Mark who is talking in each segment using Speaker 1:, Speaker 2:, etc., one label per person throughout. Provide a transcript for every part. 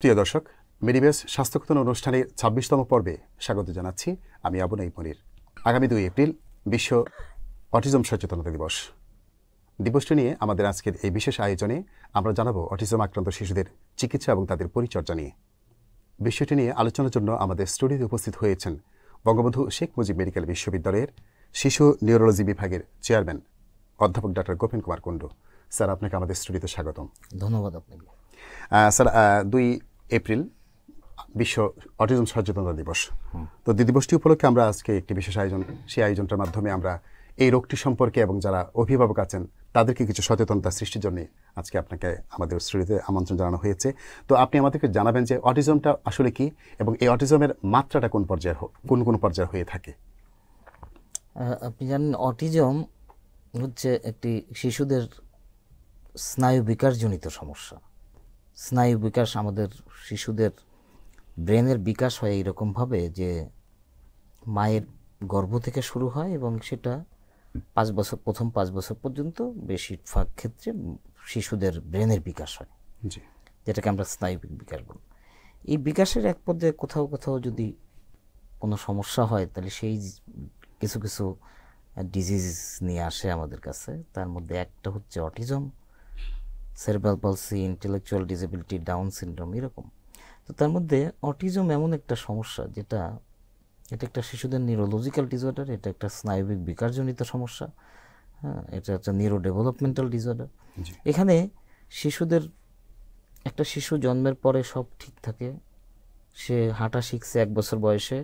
Speaker 1: প্রিয় দর্শক মেডিবেস স্বাস্থ্যকথন অনুষ্ঠানের ছাব্বিশতম পর্বে স্বাগত জানাচ্ছি আমি আবু মনির আগামী দুই এপ্রিল বিশ্ব অটিজম সচেতনতা দিবস দিবসটি নিয়ে আমাদের আজকের এই বিশেষ আয়োজনে আমরা জানাবো অটিজম আক্রান্ত শিশুদের চিকিৎসা এবং তাদের পরিচর্যা নিয়ে বিষয়টি নিয়ে আলোচনার জন্য আমাদের স্টুডিওতে উপস্থিত হয়েছেন বঙ্গবন্ধু শেখ মুজিব মেডিকেল বিশ্ববিদ্যালয়ের শিশু নিউরোলজি বিভাগের চেয়ারম্যান অধ্যাপক ডক্টর গোপেন কুমার কুণ্ডু স্যার আপনাকে আমাদের স্টুডিওতে স্বাগতম ধন্যবাদ আপনাকে স্যার দুই এপ্রিল বিশ্ব অটিজম সচেতনতা দিবস তো দিবসটি উপলক্ষে আমরা আজকে একটি বিশেষ আয়োজন সেই আয়োজনটার মাধ্যমে আমরা এই রোগটি সম্পর্কে এবং যারা অভিভাবক আছেন তাদেরকে কিছু সচেতনতা সৃষ্টির জন্য আজকে আপনাকে আমাদের স্টুডিওতে আমন্ত্রণ জানানো হয়েছে তো আপনি আমাদেরকে জানাবেন যে অটিজমটা আসলে কি এবং এই অটিজমের মাত্রাটা কোন পর্যায়ে কোন কোন পর্যায়ে হয়ে থাকে
Speaker 2: আপনি জানেন অটিজম হচ্ছে একটি শিশুদের স্নায়ু বিকারজনিত সমস্যা স্নায়ু বিকাশ আমাদের শিশুদের ব্রেনের বিকাশ হয় এইরকমভাবে যে মায়ের গর্ভ থেকে শুরু হয় এবং সেটা পাঁচ বছর প্রথম পাঁচ বছর পর্যন্ত বেশিরভাগ ক্ষেত্রে শিশুদের ব্রেনের বিকাশ হয় যেটাকে আমরা স্নায়ুবিক বিকাশ বলি এই বিকাশের এক পর্যায়ে কোথাও কোথাও যদি কোনো সমস্যা হয় তাহলে সেই কিছু কিছু ডিজিজ নিয়ে আসে আমাদের কাছে তার মধ্যে একটা হচ্ছে autism cerebral palsy intellectual disability down syndrome এরকম তো তার মধ্যে অটিজম এমন একটা সমস্যা যেটা এটা একটা শিশুদের নিউরোলজিক্যাল ডিসঅর্ডার এটা একটা স্নায়বিক বিকারজনিত সমস্যা হ্যাঁ এটা একটা নিউরো ডেভেলপমেন্টাল ডিসঅর্ডার এখানে শিশুদের একটা শিশু জন্মের পরে সব ঠিক থাকে সে হাঁটা শিখছে এক বছর বয়সে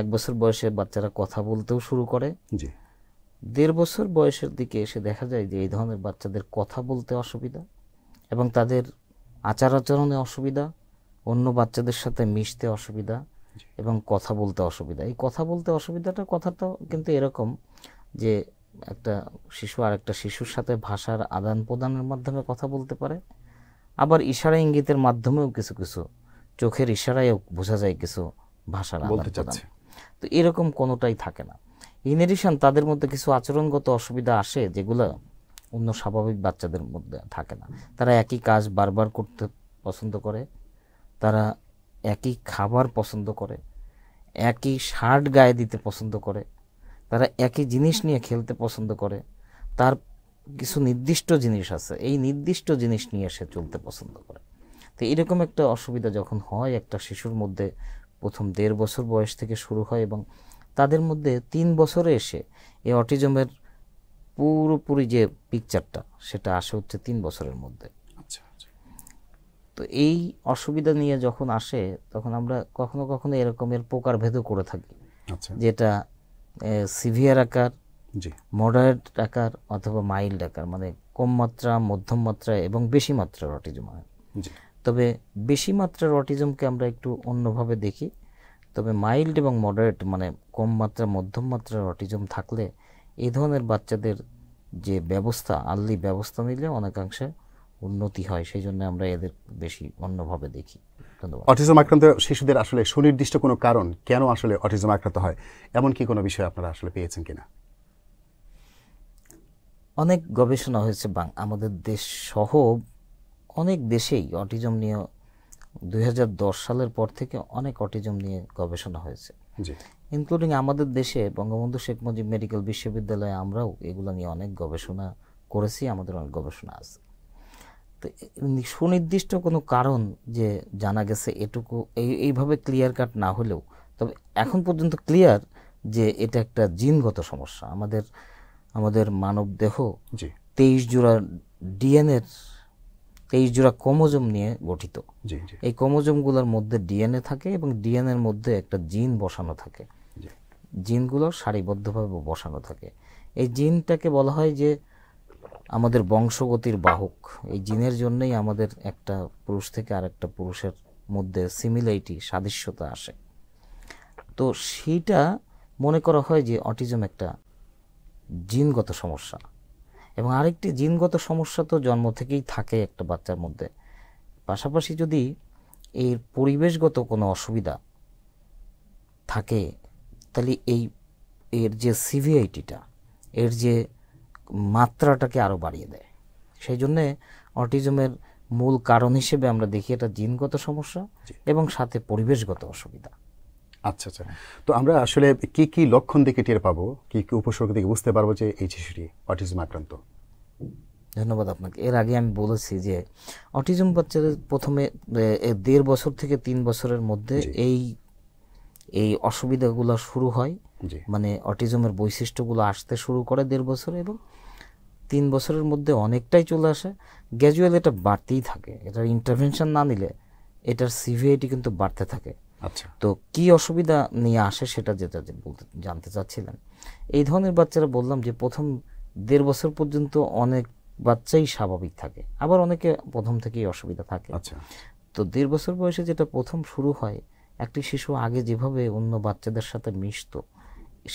Speaker 2: এক বছর বয়সে বাচ্চারা কথা বলতেও শুরু করে দেড় বছর বয়সের দিকে এসে দেখা যায় যে এই ধরনের বাচ্চাদের কথা বলতে অসুবিধা এবং তাদের আচার আচরণে অসুবিধা অন্য বাচ্চাদের সাথে মিশতে অসুবিধা এবং কথা বলতে অসুবিধা এই কথা বলতে অসুবিধাটা কথাটা কিন্তু এরকম যে একটা শিশু আর একটা শিশুর সাথে ভাষার আদান প্রদানের মাধ্যমে কথা বলতে পারে আবার ইশারা ইঙ্গিতের মাধ্যমেও কিছু কিছু চোখের ইশারায়ও বোঝা যায় কিছু ভাষার আদান প্রদান তো এরকম কোনোটাই থাকে না ইন এডিশন তাদের মধ্যে কিছু আচরণগত অসুবিধা আসে যেগুলো অন্য স্বাভাবিক বাচ্চাদের মধ্যে থাকে না তারা একই কাজ বারবার করতে পছন্দ করে তারা একই খাবার পছন্দ করে একই শার্ট গায়ে দিতে পছন্দ করে তারা একই জিনিস নিয়ে খেলতে পছন্দ করে তার কিছু নির্দিষ্ট জিনিস আছে এই নির্দিষ্ট জিনিস নিয়ে সে চলতে পছন্দ করে তো এরকম একটা অসুবিধা যখন হয় একটা শিশুর মধ্যে প্রথম দেড় বছর বয়স থেকে শুরু হয় এবং তাদের মধ্যে তিন বছরে এসে এই অটিজমের পুরোপুরি যে পিকচারটা সেটা আসে হচ্ছে তিন বছরের মধ্যে আচ্ছা, আচ্ছা। তো এই অসুবিধা নিয়ে যখন আসে তখন আমরা কখনো কখনো এরকমের প্রকার ভেদও করে থাকি আচ্ছা। যেটা সিভিয়ার আকার মডারেট আকার অথবা মাইল্ড আকার মানে কম মাত্রা মধ্যম মাত্রা এবং বেশি মাত্রার অটিজম হয় তবে বেশি মাত্রার অটিজমকে আমরা একটু অন্যভাবে দেখি তবে মাইল্ড এবং মডারেট মানে কম মাত্রা মধ্যম মাত্রার অটিজম থাকলে এই ধরনের বাচ্চাদের যে ব্যবস্থা আর্লি ব্যবস্থা নিলে অনেকাংশে উন্নতি হয় সেই জন্য আমরা এদের বেশি অন্যভাবে দেখি
Speaker 1: অটিজম আক্রান্ত শিশুদের আসলে সুনির্দিষ্ট কোনো কারণ কেন আসলে অটিজম আক্রান্ত হয় এমন কি কোনো বিষয় আপনারা আসলে পেয়েছেন কিনা
Speaker 2: অনেক গবেষণা হয়েছে বাং আমাদের দেশ সহ অনেক দেশেই অটিজম নিয়ে দুই সালের পর থেকে অনেক অটিজম নিয়ে গবেষণা হয়েছে ইনক্লুডিং আমাদের দেশে বঙ্গবন্ধু শেখ মুজিব মেডিকেল বিশ্ববিদ্যালয়ে আমরাও এগুলো নিয়ে অনেক গবেষণা করেছি আমাদের অনেক গবেষণা আছে তো সুনির্দিষ্ট কোনো কারণ যে জানা গেছে এটুকু এই এইভাবে ক্লিয়ার কাট না হলেও তবে এখন পর্যন্ত ক্লিয়ার যে এটা একটা জিনগত সমস্যা আমাদের আমাদের মানব দেহ তেইশ জোড়া ডিএনএর তেইশ জোড়া ক্রোমোজোম নিয়ে গঠিত এই ক্রোমোজোমগুলোর মধ্যে ডিএনএ থাকে এবং ডিএনএ এর মধ্যে একটা জিন বসানো থাকে জিনগুলো সারিবদ্ধভাবে বসানো থাকে এই জিনটাকে বলা হয় যে আমাদের বংশগতির বাহক এই জিনের জন্যই আমাদের একটা পুরুষ থেকে আরেকটা পুরুষের মধ্যে সিমিলারিটি সাদৃশ্যতা আসে তো সেইটা মনে করা হয় যে অটিজম একটা জিনগত সমস্যা এবং আরেকটি জিনগত সমস্যা তো জন্ম থেকেই থাকে একটা বাচ্চার মধ্যে পাশাপাশি যদি এর পরিবেশগত কোনো অসুবিধা থাকে তাহলে এই এর যে সিভিআইটিটা এর যে মাত্রাটাকে আরও বাড়িয়ে দেয় সেই জন্যে অটিজমের মূল কারণ হিসেবে আমরা দেখি এটা জিনগত সমস্যা এবং সাথে পরিবেশগত অসুবিধা আচ্ছা আচ্ছা তো আমরা আসলে কি কি লক্ষণ
Speaker 1: দেখে টের পাবো কি কি উপসর্গ দেখে বুঝতে পারবো যে এই শিশুটি অটিজম আক্রান্ত
Speaker 2: ধন্যবাদ আপনাকে এর আগে আমি বলেছি যে অটিজম বাচ্চাদের প্রথমে দেড় বছর থেকে তিন বছরের মধ্যে এই এই অসুবিধাগুলো শুরু হয় মানে অটিজমের বৈশিষ্ট্যগুলো আসতে শুরু করে দেড় বছরে এবং তিন বছরের মধ্যে অনেকটাই চলে আসে গ্যাজুয়াল এটা বাড়তেই থাকে এটার ইন্টারভেনশন না নিলে এটার সিভিআইটি কিন্তু বাড়তে থাকে আচ্ছা তো কি অসুবিধা নিয়ে আসে সেটা যেটা বলতে জানতে চাচ্ছিলেন এই ধরনের বাচ্চারা বললাম যে প্রথম দেড় বছর পর্যন্ত অনেক বাচ্চাই স্বাভাবিক থাকে আবার অনেকে প্রথম থেকেই অসুবিধা থাকে আচ্ছা তো দেড় বছর বয়সে যেটা প্রথম শুরু হয় একটি শিশু আগে যেভাবে অন্য বাচ্চাদের সাথে মিশত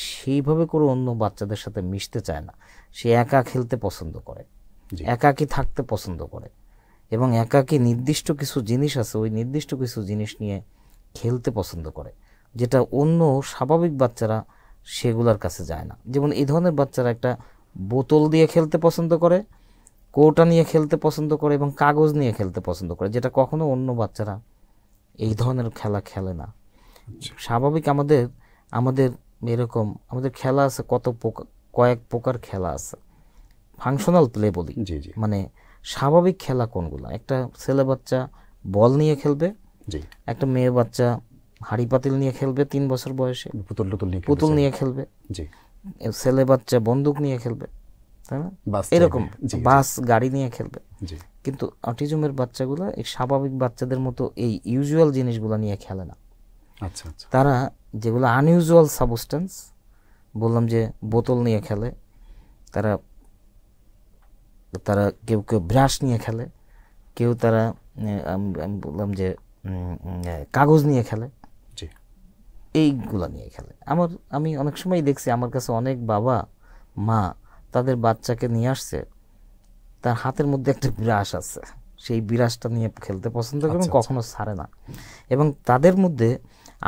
Speaker 2: সেইভাবে করে অন্য বাচ্চাদের সাথে মিশতে চায় না সে একা খেলতে পছন্দ করে একাকি থাকতে পছন্দ করে এবং একাকি নির্দিষ্ট কিছু জিনিস আছে ওই নির্দিষ্ট কিছু জিনিস নিয়ে খেলতে পছন্দ করে যেটা অন্য স্বাভাবিক বাচ্চারা সেগুলোর কাছে যায় না যেমন এই ধরনের বাচ্চারা একটা বোতল দিয়ে খেলতে পছন্দ করে কোটা নিয়ে খেলতে পছন্দ করে এবং কাগজ নিয়ে খেলতে পছন্দ করে যেটা কখনো অন্য বাচ্চারা এই ধরনের খেলা খেলে না আচ্ছা। স্বাভাবিক আমাদের আমাদের এরকম আমাদের খেলা আছে কত কয়েক প্রকার খেলা আছে ফাংশনাল প্লে বলি মানে স্বাভাবিক খেলা কোনগুলো একটা ছেলে বাচ্চা বল নিয়ে খেলবে একটা মেয়ে বাচ্চা হাড়ি পাতিল নিয়ে খেলবে তিন বছর বয়সে পুতুল টুতুল নিয়ে পুতুল নিয়ে খেলবে ছেলে বাচ্চা বন্দুক নিয়ে খেলবে তাই না এরকম বাস গাড়ি নিয়ে খেলবে কিন্তু অটিজমের বাচ্চাগুলো এই স্বাভাবিক বাচ্চাদের মতো এই ইউজুয়াল জিনিসগুলো নিয়ে খেলে না আচ্ছা, আচ্ছা। তারা যেগুলো আনইউজুয়াল সাবস্টেন্স বললাম যে বোতল নিয়ে খেলে তারা তারা কেউ কেউ ব্রাশ নিয়ে খেলে কেউ তারা আমি বললাম যে কাগজ নিয়ে খেলে এইগুলা নিয়ে খেলে আমার আমি অনেক সময় দেখছি আমার কাছে অনেক বাবা মা তাদের বাচ্চাকে নিয়ে আসছে তার হাতের মধ্যে একটা বিরাশ আছে সেই বিরাশটা নিয়ে খেলতে পছন্দ করে এবং আচ্ছা, আচ্ছা। কখনো ছাড়ে না এবং তাদের মধ্যে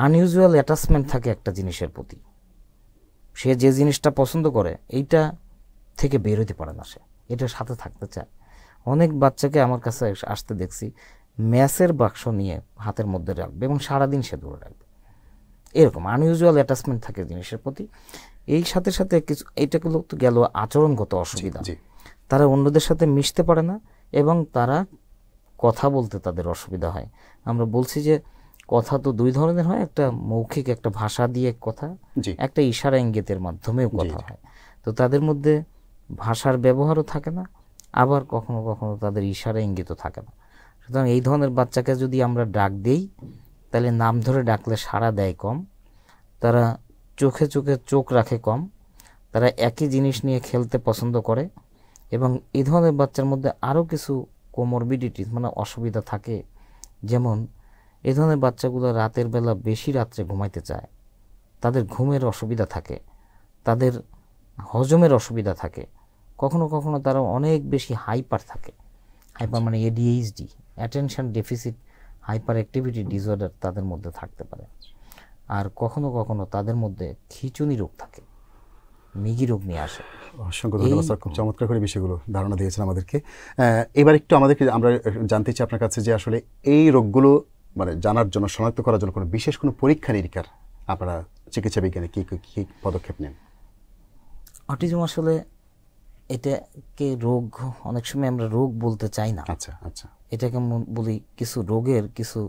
Speaker 2: আনইউজুয়াল অ্যাটাচমেন্ট থাকে একটা জিনিসের প্রতি সে যে জিনিসটা পছন্দ করে এইটা থেকে বেরোতে পারে না সে এটা সাথে থাকতে চায় অনেক বাচ্চাকে আমার কাছে আসতে দেখছি ম্যাসের বাক্স নিয়ে হাতের মধ্যে রাখবে এবং সারাদিন সে ধরে রাখবে এরকম আনইউজুয়াল অ্যাটাচমেন্ট থাকে জিনিসের প্রতি এই সাথে সাথে কিছু এইটাগুলো তো গেল আচরণগত অসুবিধা তারা অন্যদের সাথে মিশতে পারে না এবং তারা কথা বলতে তাদের অসুবিধা হয় আমরা বলছি যে কথা তো দুই ধরনের হয় একটা মৌখিক একটা ভাষা দিয়ে কথা একটা ইশারা ইঙ্গিতের মাধ্যমেও কথা হয় তো তাদের মধ্যে ভাষার ব্যবহারও থাকে না আবার কখনো কখনো তাদের ইশারা ইঙ্গিতও থাকে না সুতরাং এই ধরনের বাচ্চাকে যদি আমরা ডাক দিই তাহলে নাম ধরে ডাকলে সাড়া দেয় কম তারা চোখে চোখে চোখ রাখে কম তারা একই জিনিস নিয়ে খেলতে পছন্দ করে এবং এই ধরনের বাচ্চার মধ্যে আরও কিছু কোমরবিডিটিস মানে অসুবিধা থাকে যেমন এ ধরনের বাচ্চাগুলো রাতের বেলা বেশি রাত্রে ঘুমাইতে চায় তাদের ঘুমের অসুবিধা থাকে তাদের হজমের অসুবিধা থাকে কখনো কখনো তারা অনেক বেশি হাইপার থাকে হাইপার মানে ADHD attention deficit hyperactivity disorder তাদের মধ্যে থাকতে পারে আর কখনো কখনো তাদের মধ্যে খিচুনি রোগ থাকে মিগি রোগ নিয়ে আসে অসংখ্য ধন্যবাদ স্যার খুব চমৎকার করে বিষয়গুলো ধারণা দিয়েছেন
Speaker 1: আমাদেরকে এবার একটু আমাদেরকে আমরা জানতে চাই আপনার কাছে যে আসলে এই রোগগুলো মানে জানার জন্য শনাক্ত করার জন্য কোনো বিশেষ কোনো পরীক্ষা নিরীক্ষার আপনারা চিকিৎসা বিজ্ঞানে কী কী পদক্ষেপ নেন
Speaker 2: অটিজম আসলে এটাকে রোগ অনেক সময় আমরা রোগ বলতে চাই না আচ্ছা আচ্ছা এটাকে বলি কিছু রোগের কিছু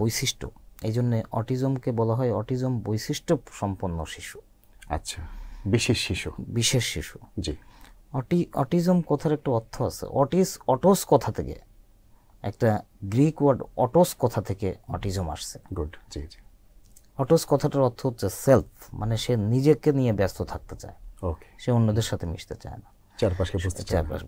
Speaker 2: বৈশিষ্ট্য এই জন্য অটিজমকে বলা হয় অটিজম বৈশিষ্ট্য সম্পন্ন শিশু আচ্ছা বিশেষ শিশু বিশেষ শিশু জি অটি অটিজম কথার একটা অর্থ আছে অটিস অটোস কথা থেকে একটা গ্রিক ওয়ার্ড অটোস কথা থেকে অটিজম আসছে গুড জি জি অটোস কথাটার অর্থ হচ্ছে সেলফ মানে সে নিজেকে নিয়ে ব্যস্ত থাকতে চায় ওকে সে অন্যদের সাথে মিশতে চায় না চারপাশে বুঝতে চারপাশ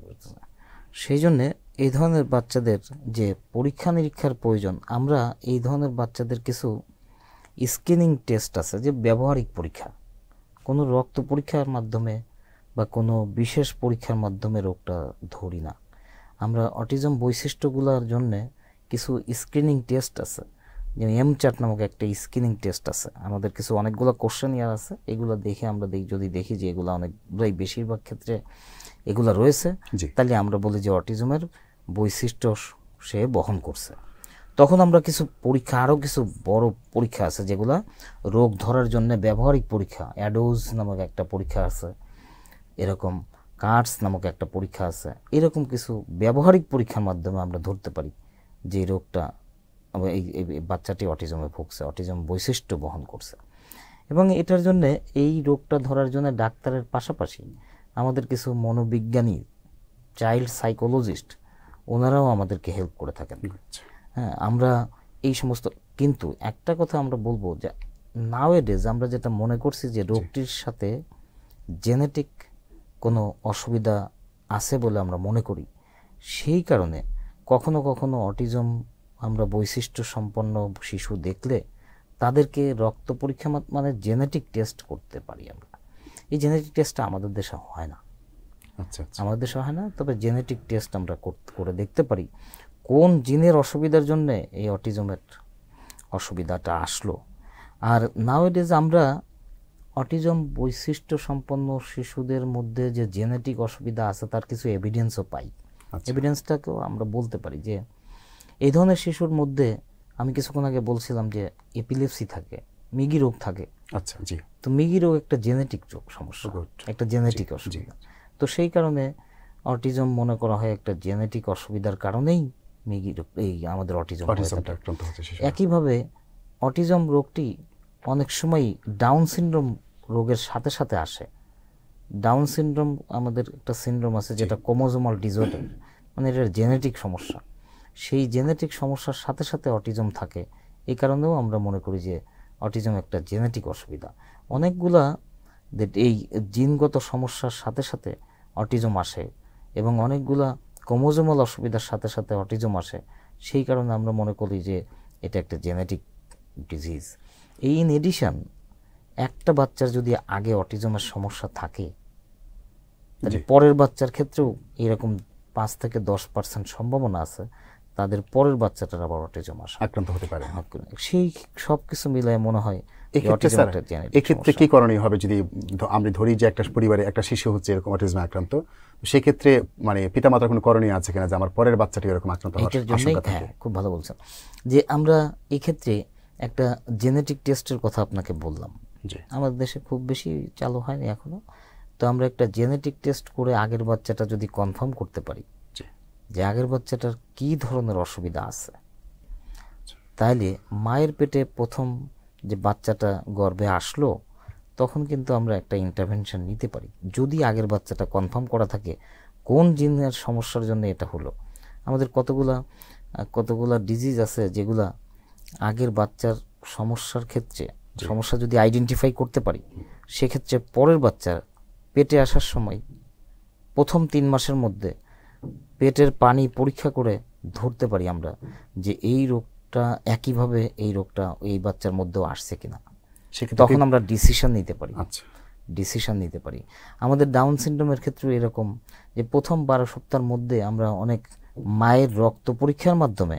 Speaker 2: সেই জন্যে এই ধরনের বাচ্চাদের যে পরীক্ষা নিরীক্ষার প্রয়োজন আমরা এই ধরনের বাচ্চাদের কিছু স্ক্রিনিং টেস্ট আছে যে ব্যবহারিক পরীক্ষা কোনো রক্ত পরীক্ষার মাধ্যমে বা কোনো বিশেষ পরীক্ষার মাধ্যমে রোগটা ধরি না আমরা অটিজম বৈশিষ্ট্যগুলোর জন্যে কিছু স্ক্রিনিং টেস্ট আছে যেমন এম চার্ট নামক একটা স্ক্রিনিং টেস্ট আছে আমাদের কিছু অনেকগুলো কোশ্চেন ইয়ার আছে এগুলো দেখে আমরা দেখি যদি দেখি যে এগুলো অনেকগুলোই বেশিরভাগ ক্ষেত্রে এগুলো রয়েছে তাহলে আমরা বলি যে অটিজমের বৈশিষ্ট্য সে বহন করছে তখন আমরা কিছু পরীক্ষা আরও কিছু বড় পরীক্ষা আছে যেগুলো রোগ ধরার জন্য ব্যবহারিক পরীক্ষা অ্যাডোজ নামক একটা পরীক্ষা আছে এরকম কার্ডস নামক একটা পরীক্ষা আছে এরকম কিছু ব্যবহারিক পরীক্ষার মাধ্যমে আমরা ধরতে পারি যে রোগটা এই বাচ্চাটি অটিজমে ভুগছে অটিজম বৈশিষ্ট্য বহন করছে এবং এটার জন্য এই রোগটা ধরার জন্য ডাক্তারের পাশাপাশি আমাদের কিছু মনোবিজ্ঞানী চাইল্ড সাইকোলজিস্ট ওনারাও আমাদেরকে হেল্প করে থাকেন আচ্ছা। হ্যাঁ আমরা এই সমস্ত কিন্তু একটা কথা আমরা বলবো যে নাও এডেজ আমরা যেটা মনে করছি যে রোগটির সাথে জেনেটিক কোনো অসুবিধা আছে বলে আমরা মনে করি সেই কারণে কখনো কখনো অটিজম আমরা বৈশিষ্ট্য সম্পন্ন শিশু দেখলে তাদেরকে রক্ত পরীক্ষা মানে জেনেটিক টেস্ট করতে পারি আমরা এই জেনেটিক টেস্টটা আমাদের দেশে হয় না আচ্ছা, আচ্ছা আমাদের দেশে হয় না তবে জেনেটিক টেস্ট আমরা করে দেখতে পারি কোন জিনের অসুবিধার জন্যে এই অটিজমের অসুবিধাটা আসলো আর নাও আমরা অটিজম বৈশিষ্ট্য সম্পন্ন শিশুদের মধ্যে যে জেনেটিক অসুবিধা আছে তার কিছু এভিডেন্সও পাই এভিডেন্সটাকেও আচ্ছা। আমরা বলতে পারি যে এই ধরনের শিশুর মধ্যে আমি কিছুক্ষণ আগে বলছিলাম যে এপিলেপসি থাকে মিগি রোগ থাকে আচ্ছা জি তো মিগিরও একটা জেনেটিক রোগ সমস্যা একটা জেনেটিক অসুবিধা তো সেই কারণে অটিজম মনে করা হয় একটা জেনেটিক অসুবিধার কারণেই মিগি এই আমাদের অটিজম একইভাবে অটিজম রোগটি অনেক সময় ডাউন সিনড্রোম রোগের সাথে সাথে আসে ডাউন সিনড্রোম আমাদের একটা সিনড্রোম আছে যেটা কোমোজোমাল ডিজোর্ডার মানে এটার জেনেটিক সমস্যা সেই জেনেটিক সমস্যার সাথে সাথে অটিজম থাকে এই কারণেও আমরা মনে করি যে অটিজম একটা জেনেটিক অসুবিধা অনেকগুলা এই জিনগত সমস্যার সাথে সাথে অটিজম আসে এবং অনেকগুলা কমোজমল অসুবিধার সাথে সাথে অটিজম আসে সেই কারণে আমরা মনে করি যে এটা একটা জেনেটিক ডিজিজ এই ইন এডিশান একটা বাচ্চার যদি আগে অটিজমের সমস্যা থাকে তাহলে পরের বাচ্চার ক্ষেত্রেও এরকম পাঁচ থেকে দশ পার্সেন্ট সম্ভাবনা আছে তাদের পরের বাচ্চাটার আবার অটিজম আসা আক্রান্ত হতে পারে হ্যাঁ, সেই সব কিছু মিলায় মনে হয়
Speaker 1: এক্ষেত্রে কি করণীয় হবে যদি আমরা ধরি যে একটা পরিবারে একটা শিশু হচ্ছে এরকম অটিজমে আক্রান্ত সেক্ষেত্রে মানে মাতার কোনো
Speaker 2: করণীয় আছে কিনা যে আমার পরের বাচ্চাটি এরকম আক্রান্ত হ্যাঁ খুব ভালো বলছেন যে আমরা এক্ষেত্রে একটা জেনেটিক টেস্টের কথা আপনাকে বললাম আমাদের দেশে খুব বেশি চালু হয়নি এখনো তো আমরা একটা জেনেটিক টেস্ট করে আগের বাচ্চাটা যদি কনফার্ম করতে পারি যে আগের বাচ্চাটার কি ধরনের অসুবিধা আছে তাইলে মায়ের পেটে প্রথম যে বাচ্চাটা গর্ভে আসলো তখন কিন্তু আমরা একটা ইন্টারভেনশন নিতে পারি যদি আগের বাচ্চাটা কনফার্ম করা থাকে কোন জিনের সমস্যার জন্য এটা হলো আমাদের কতগুলা কতগুলা ডিজিজ আছে যেগুলা আগের বাচ্চার সমস্যার ক্ষেত্রে সমস্যা যদি আইডেন্টিফাই করতে পারি সেক্ষেত্রে পরের বাচ্চার পেটে আসার সময় প্রথম তিন মাসের মধ্যে পেটের পানি পরীক্ষা করে ধরতে পারি আমরা যে এই রোগটা একইভাবে এই রোগটা এই বাচ্চার মধ্যেও আসছে কিনা তখন আমরা ডিসিশন নিতে পারি ডিসিশন আচ্ছা। নিতে পারি আমাদের ডাউন সিনড্রোমের ক্ষেত্রে এরকম যে প্রথম বারো সপ্তাহের মধ্যে আমরা অনেক মায়ের রক্ত পরীক্ষার মাধ্যমে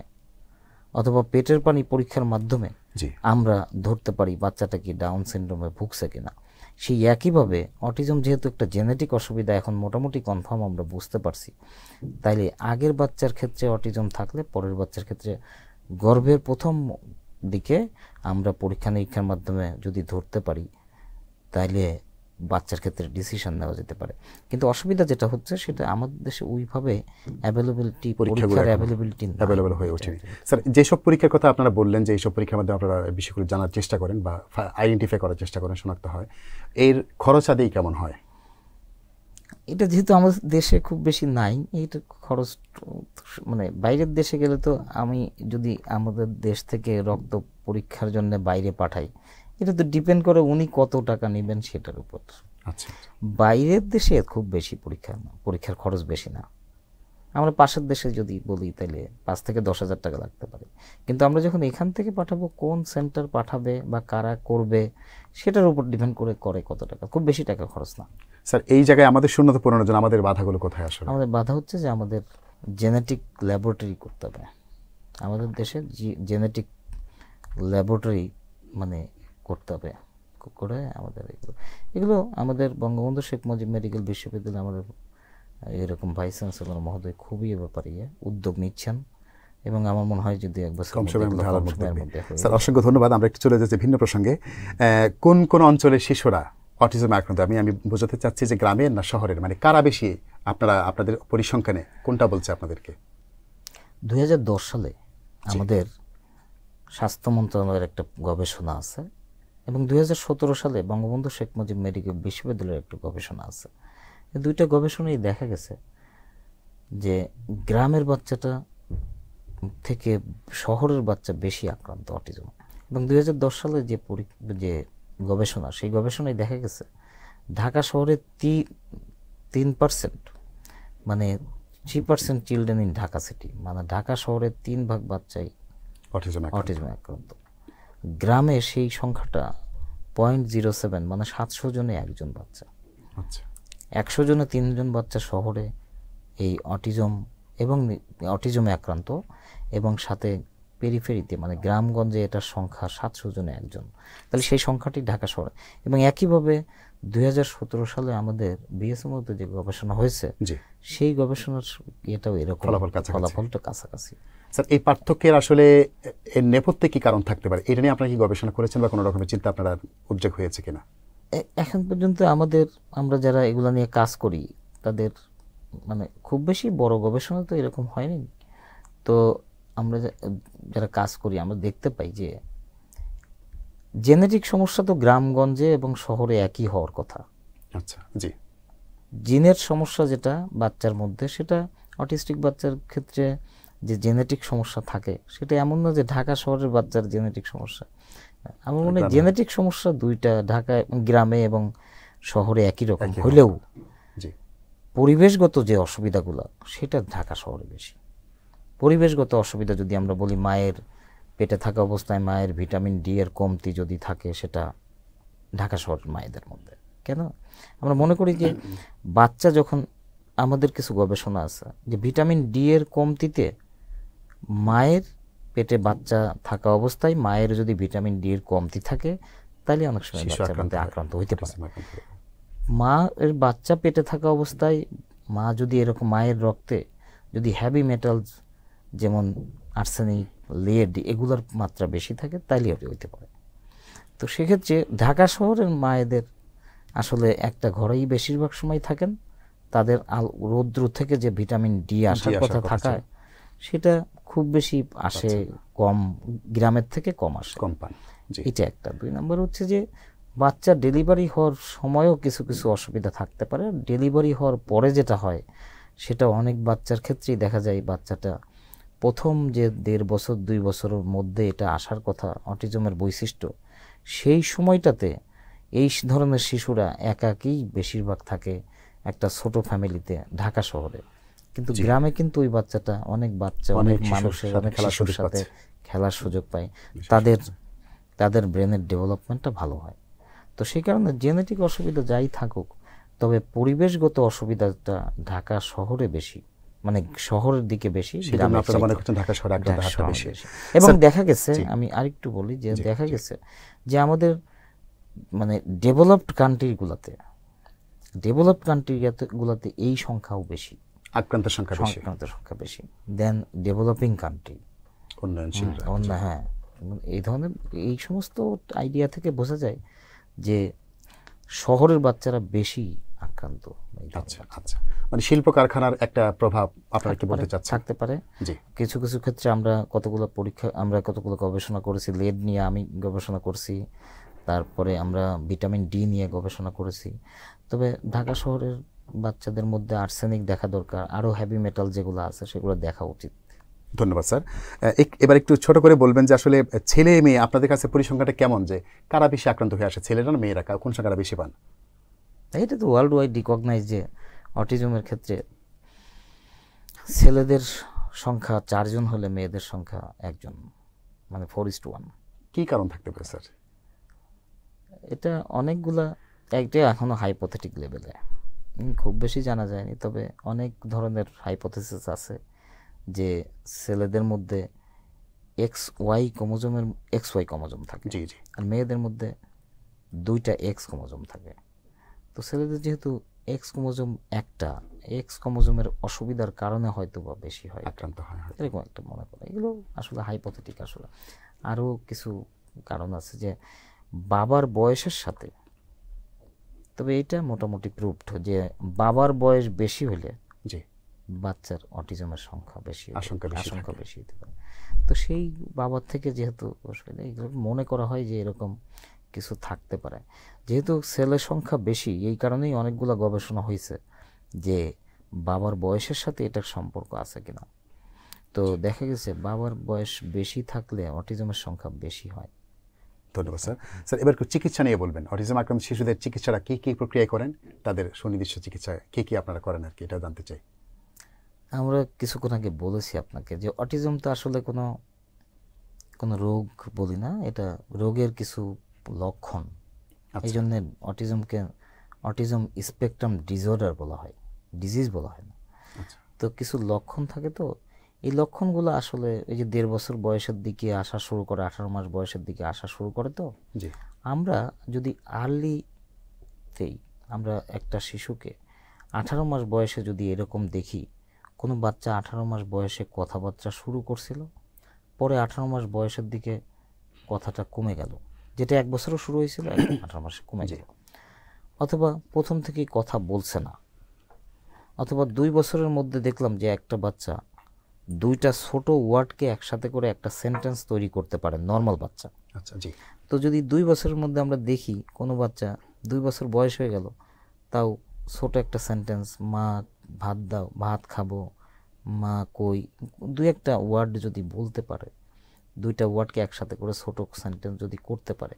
Speaker 2: অথবা পেটের পানি পরীক্ষার মাধ্যমে আমরা ধরতে পারি বাচ্চাটা কি ডাউন সিনড্রোমে ভুগছে কিনা সেই একইভাবে অটিজম যেহেতু একটা জেনেটিক অসুবিধা এখন মোটামুটি কনফার্ম আমরা বুঝতে পারছি তাইলে আগের বাচ্চার ক্ষেত্রে অটিজম থাকলে পরের বাচ্চার ক্ষেত্রে গর্ভের প্রথম দিকে আমরা পরীক্ষা নিরীক্ষার মাধ্যমে যদি ধরতে পারি তাইলে বাচ্চার ক্ষেত্রে ডিসিশন নেওয়া যেতে পারে কিন্তু অসুবিধা যেটা হচ্ছে সেটা আমাদের দেশে ওইভাবে অ্যাভেলেবিলিটি পরীক্ষার অ্যাভেলেবিলিটি অ্যাভেলেবল হয়ে ওঠে স্যার যেসব পরীক্ষার কথা আপনারা বললেন যে এইসব
Speaker 1: পরীক্ষার মধ্যে আপনারা বেশি করে জানার চেষ্টা করেন বা আইডেন্টিফাই করার চেষ্টা করেন শনাক্ত হয় এর খরচ আদেই কেমন হয়
Speaker 2: এটা যেহেতু আমাদের দেশে খুব বেশি নাই এটা খরচ মানে বাইরের দেশে গেলে তো আমি যদি আমাদের দেশ থেকে রক্ত পরীক্ষার জন্য বাইরে পাঠাই এটা তো ডিপেন্ড করে উনি কত টাকা নেবেন সেটার উপর আচ্ছা, আচ্ছা বাইরের দেশে খুব বেশি পরীক্ষা পরীক্ষার খরচ বেশি না আমরা পাশের দেশে যদি বলি তাহলে পাঁচ থেকে দশ হাজার টাকা লাগতে পারে কিন্তু আমরা যখন এখান থেকে পাঠাবো কোন সেন্টার পাঠাবে বা কারা করবে সেটার উপর ডিপেন্ড করে করে কত টাকা খুব বেশি টাকা খরচ না স্যার এই জায়গায় আমাদের শূন্যতা পূরণের জন্য আমাদের বাধাগুলো কোথায় আসে আমাদের বাধা হচ্ছে যে আমাদের জেনেটিক ল্যাবরেটরি করতে হবে আমাদের দেশে জেনেটিক ল্যাবরেটরি মানে করতে হবে করে আমাদের এগুলো এগুলো আমাদের বঙ্গবন্ধু শেখ মুজিব মেডিকেল বিশ্ববিদ্যালয়ে আমাদের এরকম ভাইস চ্যান্সেলর মহোদয় খুবই ব্যাপার ব্যাপারে ইয়ে, উদ্যোগ নিচ্ছেন এবং আমার মনে হয় যদি এক বছর স্যার
Speaker 1: অসংখ্য ধন্যবাদ আমরা একটু চলে যাচ্ছি ভিন্ন প্রসঙ্গে কোন কোন অঞ্চলে শিশুরা অটিজমে আক্রান্ত আমি আমি বোঝাতে চাচ্ছি যে গ্রামের না শহরের মানে কারা বেশি আপনারা আপনাদের পরিসংখ্যানে কোনটা বলছে আপনাদেরকে
Speaker 2: দুই সালে আমাদের স্বাস্থ্য মন্ত্রণালয়ের একটা গবেষণা আছে এবং দু সালে বঙ্গবন্ধু শেখ মুজিব মেডিকেল বিশ্ববিদ্যালয়ের একটি গবেষণা আছে এই দুইটা গবেষণায় দেখা গেছে যে গ্রামের বাচ্চাটা থেকে শহরের বাচ্চা বেশি আক্রান্ত অটিজম এবং দুই সালে যে পরি যে গবেষণা সেই গবেষণায় দেখা গেছে ঢাকা শহরে তি তিন পার্সেন্ট মানে three percent children in Dhaka city মানে ঢাকা শহরের তিন ভাগ বাচ্চাই অটিজম অটিজমে আক্রান্ত গ্রামে সেই সংখ্যাটা পয়েন্ট জিরো সেভেন মানে সাতশো জনে একজন বাচ্চা আচ্ছা একশো জনে তিনজন বাচ্চা শহরে এই অটিজম এবং অটিজমে আক্রান্ত এবং সাথে পেরিফেরিতে মানে গ্রামগঞ্জে এটার সংখ্যা সাতশো জনে একজন তাহলে সেই সংখ্যাটি ঢাকা শহরে এবং একইভাবে দুই সালে আমাদের বিএসমতে যে গবেষণা হয়েছে সেই গবেষণার এটাও এরকম ফলাফলটা কাছাকাছি স্যার এই পার্থক্যের আসলে এর নেপথ্যে কি কারণ
Speaker 1: থাকতে পারে এটা নিয়ে আপনার কি গবেষণা করেছেন বা কোনো রকমের চিন্তা আপনারা উদ্যোগ হয়েছে কিনা
Speaker 2: এখন পর্যন্ত আমাদের আমরা যারা এগুলো নিয়ে কাজ করি তাদের মানে খুব বেশি বড় গবেষণা তো এরকম হয়নি তো আমরা যারা কাজ করি আমরা দেখতে পাই যে জেনেটিক সমস্যা তো গ্রামগঞ্জে এবং শহরে একই হওয়ার কথা আচ্ছা জি জিনের সমস্যা যেটা বাচ্চার মধ্যে সেটা অটিস্টিক বাচ্চার ক্ষেত্রে যে জেনেটিক সমস্যা থাকে সেটা এমন না যে ঢাকা শহরের বাচ্চার জেনেটিক সমস্যা আমার মনে হয় জেনেটিক সমস্যা দুইটা ঢাকা গ্রামে এবং শহরে একই রকম হলেও পরিবেশগত যে অসুবিধাগুলো সেটা ঢাকা শহরে বেশি পরিবেশগত অসুবিধা যদি আমরা বলি মায়ের পেটে থাকা অবস্থায় মায়ের ভিটামিন ডি এর কমতি যদি থাকে সেটা ঢাকা শহরের মায়েদের মধ্যে কেন আমরা মনে করি যে বাচ্চা যখন আমাদের কিছু গবেষণা আছে যে ভিটামিন ডি এর কমতিতে মায়ের পেটে বাচ্চা থাকা অবস্থায় মায়ের যদি ভিটামিন ডি এর কমতি থাকে তাহলে অনেক সময় আক্রান্ত আক্রান্ত হইতে পারে মা এর বাচ্চা পেটে থাকা অবস্থায় মা যদি এরকম মায়ের রক্তে যদি হ্যাভি মেটালস যেমন আর্সেনিক লেড এগুলোর মাত্রা বেশি থাকে তাইলে হইতে পারে তো সেক্ষেত্রে ঢাকা শহরের মায়েদের আসলে একটা ঘরেই বেশিরভাগ সময় থাকেন তাদের আল রৌদ্র থেকে যে ভিটামিন ডি আসার কথা থাকায় সেটা খুব বেশি আসে আচ্ছা। কম গ্রামের থেকে কম আসে কম এটা একটা দুই নম্বর হচ্ছে যে বাচ্চা ডেলিভারি হওয়ার সময়ও কিছু কিছু অসুবিধা থাকতে পারে ডেলিভারি হওয়ার পরে যেটা হয় সেটা অনেক বাচ্চার ক্ষেত্রেই দেখা যায় বাচ্চাটা প্রথম যে দেড় বছর দুই বছরের মধ্যে এটা আসার কথা অটিজমের বৈশিষ্ট্য সেই সময়টাতে এই ধরনের শিশুরা একাকেই বেশিরভাগ থাকে একটা ছোট ফ্যামিলিতে ঢাকা শহরে কিন্তু গ্রামে কিন্তু ওই বাচ্চাটা অনেক বাচ্চা অনেক মানুষের অনেক শিশুর সাথে খেলার সুযোগ পায় তাদের তাদের ব্রেনের ডেভেলপমেন্টটা ভালো হয় তো সেই কারণে জেনেটিক অসুবিধা যাই থাকুক তবে পরিবেশগত অসুবিধাটা ঢাকা শহরে বেশি মানে শহরের দিকে বেশি মনে করছেন ঢাকা বেশি এবং দেখা গেছে আমি আরেকটু বলি যে দেখা গেছে যে আমাদের মানে ডেভেলপড কান্ট্রিগুলোতে ডেভেলপড কান্ট্রিগুলোতে এই সংখ্যাও বেশি আক্রান্তের সংখ্যা বেশি আক্রান্তের সংখ্যা বেশি দেন ডেভেলপিং কান্ট্রি উন্নয়নশীল হ্যাঁ, হ্যাঁ এই ধরনের এই সমস্ত আইডিয়া থেকে বোঝা যায় যে শহরের বাচ্চারা বেশি আক্রান্ত আচ্ছা মানে শিল্প কারখানার একটা প্রভাব আপনারা কি বলতে চাচ্ছেন থাকতে পারে জি কিছু কিছু ক্ষেত্রে আমরা কতগুলো পরীক্ষা আমরা কতগুলো গবেষণা করেছি লেড নিয়ে আমি গবেষণা করছি তারপরে আমরা ভিটামিন ডি নিয়ে গবেষণা করেছি তবে ঢাকা শহরের বাচ্চাদের মধ্যে আর্সেনিক দেখা দরকার আরও হ্যাভি মেটাল যেগুলো আছে সেগুলো দেখা উচিত ধন্যবাদ স্যার এবার একটু ছোট করে বলবেন যে আসলে ছেলে
Speaker 1: মেয়ে আপনাদের কাছে পরিসংখ্যাটা কেমন যে কারা বেশি আক্রান্ত হয়ে আসে ছেলেরা না মেয়েরা কোন সংখ্যাটা বেশি পান
Speaker 2: তাই এটা তো ওয়ার্ল্ড ওয়াইড রিকগনাইজ যে অটিজমের ক্ষেত্রে ছেলেদের সংখ্যা চারজন হলে মেয়েদের সংখ্যা একজন মানে ফোর ইস্ট ওয়ান কী কারণ থাকতে পারে স্যার এটা অনেকগুলা একটা এখনও হাইপোথেটিক লেভেলে খুব বেশি জানা যায়নি তবে অনেক ধরনের হাইপোথেসিস আছে যে ছেলেদের মধ্যে এক্স ওয়াই কমোজমের এক্স ওয়াই কমোজম থাকে জি জি আর মেয়েদের মধ্যে দুইটা এক্স কমোজম থাকে তো ছেলেদের যেহেতু এক্স ক্রোমোজোম একটা এক্স ক্রোমোজোমের অসুবিধার কারণে হয়তো বা বেশি হয় আক্রান্ত হয় এরকম একটা মনে করে এগুলো আসলে হাইপোথেটিক আসলে আরও কিছু কারণ আছে যে বাবার বয়সের সাথে তবে এটা মোটামুটি প্রুভড যে বাবার বয়স বেশি হলে জি বাচ্চার অটিজমের সংখ্যা বেশি আশঙ্কা বেশি হতে পারে তো সেই বাবার থেকে যেহেতু এগুলো মনে করা হয় যে এরকম কিছু থাকতে পারে যেহেতু ছেলের সংখ্যা বেশি এই কারণেই অনেকগুলো গবেষণা হয়েছে যে বাবার বয়সের সাথে এটার সম্পর্ক আছে কিনা তো দেখা গেছে বাবার বয়স বেশি থাকলে অটিজমের সংখ্যা বেশি
Speaker 1: হয় ধন্যবাদ স্যার স্যার এবার একটু চিকিৎসা নিয়ে বলবেন অটিজম আক্রান্ত শিশুদের চিকিৎসারা কী কী প্রক্রিয়া করেন তাদের সুনির্দিষ্ট চিকিৎসা কী কী আপনারা করেন আর কি এটা জানতে চাই
Speaker 2: আমরা কিছুক্ষণ আগে বলেছি আপনাকে যে অটিজম তো আসলে কোনো কোনো রোগ বলি না এটা রোগের কিছু লক্ষণ আচ্ছা। এই জন্য অটিজমকে অটিজম স্পেকট্রাম ডিজর্ডার বলা হয় ডিজিজ বলা হয় না আচ্ছা। তো কিছু লক্ষণ থাকে তো এই লক্ষণগুলো আসলে এই যে দেড় বছর বয়সের দিকে আসা শুরু করে আঠারো মাস বয়সের দিকে আসা শুরু করে তো আমরা যদি আর্লিতেই আমরা একটা শিশুকে আঠারো মাস বয়সে যদি এরকম দেখি কোনো বাচ্চা আঠারো মাস বয়সে কথাবার্তা শুরু করছিল পরে আঠারো মাস বয়সের দিকে কথাটা কমে গেল যেটা এক বছরও শুরু হয়েছিল আঠারো মাসে কমে যায় অথবা প্রথম থেকেই কথা বলছে না অথবা দুই বছরের মধ্যে দেখলাম যে একটা বাচ্চা দুইটা ছোট ওয়ার্ডকে একসাথে করে একটা সেন্টেন্স তৈরি করতে পারে নর্মাল বাচ্চা আচ্ছা জি তো যদি দুই বছরের মধ্যে আমরা দেখি কোনো বাচ্চা দুই বছর বয়স হয়ে গেল তাও ছোট একটা সেন্টেন্স মা ভাত দাও ভাত খাবো মা কই দুই একটা ওয়ার্ড যদি বলতে পারে দুইটা ওয়ার্ডকে একসাথে করে ছোট সেন্টেন্স যদি করতে পারে